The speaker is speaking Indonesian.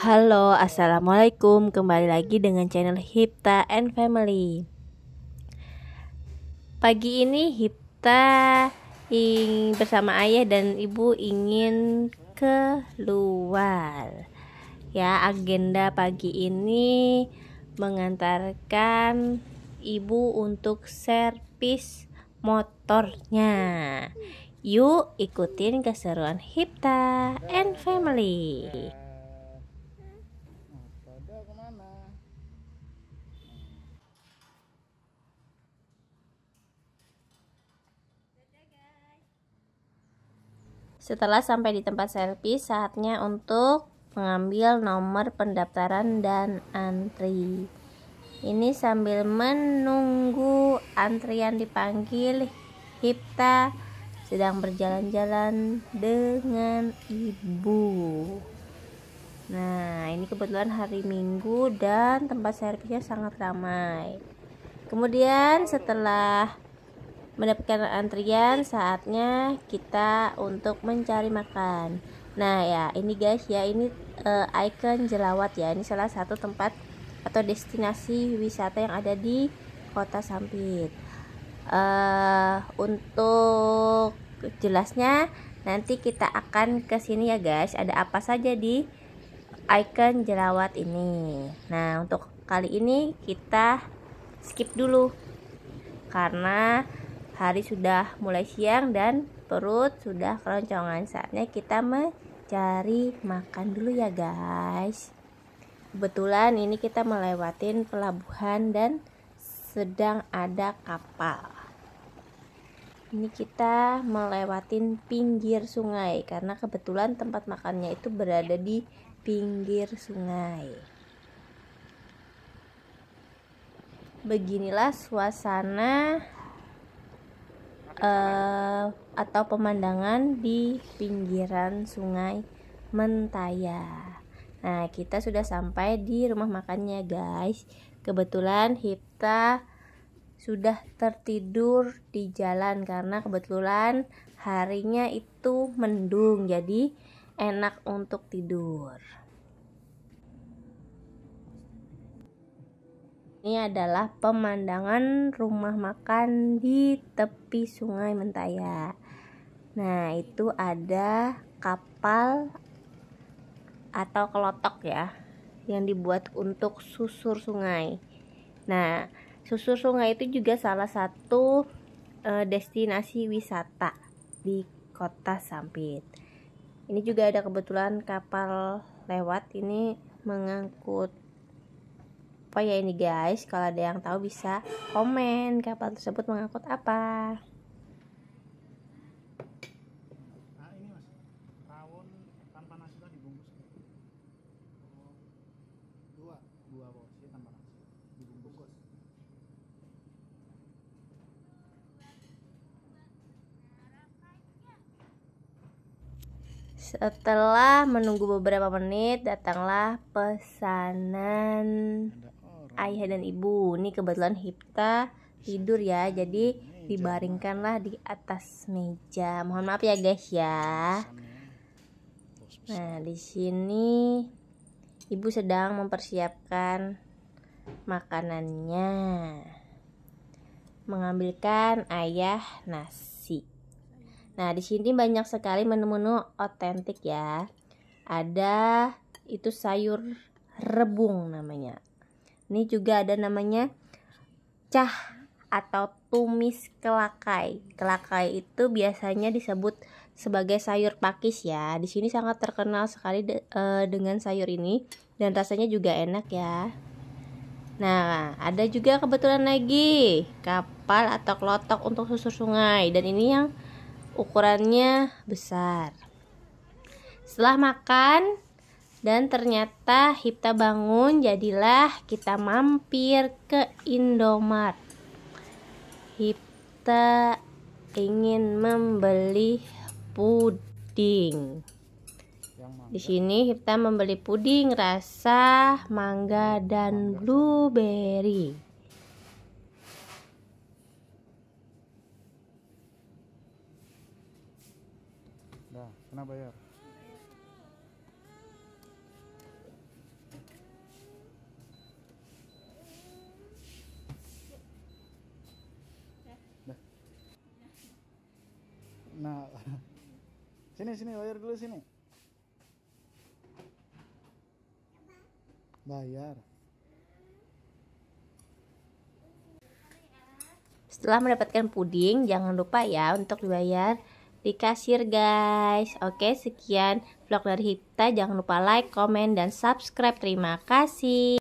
Halo, Assalamualaikum Kembali lagi dengan channel Hipta and Family Pagi ini Hipta ingin bersama ayah dan ibu ingin keluar Ya, agenda pagi ini mengantarkan ibu untuk servis motornya Yuk ikutin keseruan Hipta and Family ke kemana? Setelah sampai di tempat servis, saatnya untuk mengambil nomor pendaftaran dan antri. Ini sambil menunggu antrian dipanggil, Hipta sedang berjalan-jalan dengan ibu. Nah, ini kebetulan hari Minggu dan tempat servisnya sangat ramai. Kemudian setelah mendapatkan antrian, saatnya kita untuk mencari makan. Nah, ya, ini guys ya, ini uh, eh, icon Jelawat ya. Ini salah satu tempat atau destinasi wisata yang ada di Kota Sampit. Uh, untuk jelasnya nanti kita akan ke sini ya guys. Ada apa saja di icon jerawat ini nah untuk kali ini kita skip dulu karena hari sudah mulai siang dan perut sudah keroncongan saatnya kita mencari makan dulu ya guys kebetulan ini kita melewatin pelabuhan dan sedang ada kapal ini kita melewatin pinggir sungai karena kebetulan tempat makannya itu berada di pinggir sungai. Beginilah suasana uh, atau pemandangan di pinggiran sungai Mentaya. Nah, kita sudah sampai di rumah makannya, guys. Kebetulan Hipta sudah tertidur di jalan karena kebetulan harinya itu mendung. Jadi, enak untuk tidur. Ini adalah pemandangan rumah makan di tepi Sungai Mentaya. Nah, itu ada kapal atau kelotok ya yang dibuat untuk susur sungai. Nah, susur sungai itu juga salah satu eh, destinasi wisata di Kota Sampit ini juga ada kebetulan kapal lewat ini mengangkut apa ya ini guys kalau ada yang tahu bisa komen kapal tersebut mengangkut apa Setelah menunggu beberapa menit, datanglah pesanan ayah dan ibu. Ini kebetulan Hipta tidur ya, jadi dibaringkanlah di atas meja. Mohon maaf ya guys ya. Nah, di sini ibu sedang mempersiapkan makanannya. Mengambilkan ayah nasi. Nah, di sini banyak sekali menu-menu otentik ya. Ada itu sayur rebung namanya. Ini juga ada namanya cah atau tumis kelakai. Kelakai itu biasanya disebut sebagai sayur pakis ya. Di sini sangat terkenal sekali de, e, dengan sayur ini dan rasanya juga enak ya. Nah, ada juga kebetulan lagi kapal atau kelotok untuk susur sungai dan ini yang ukurannya besar. Setelah makan dan ternyata Hipta bangun, jadilah kita mampir ke Indomart. Hipta ingin membeli puding. Di sini Hipta membeli puding rasa mangga dan blueberry. Dah, kena bayar. Dah. Nah. Sini sini bayar dulu sini. Bayar. Setelah mendapatkan puding, jangan lupa ya untuk dibayar di kasir guys. Oke, sekian vlog dari Hipta. Jangan lupa like, komen, dan subscribe. Terima kasih.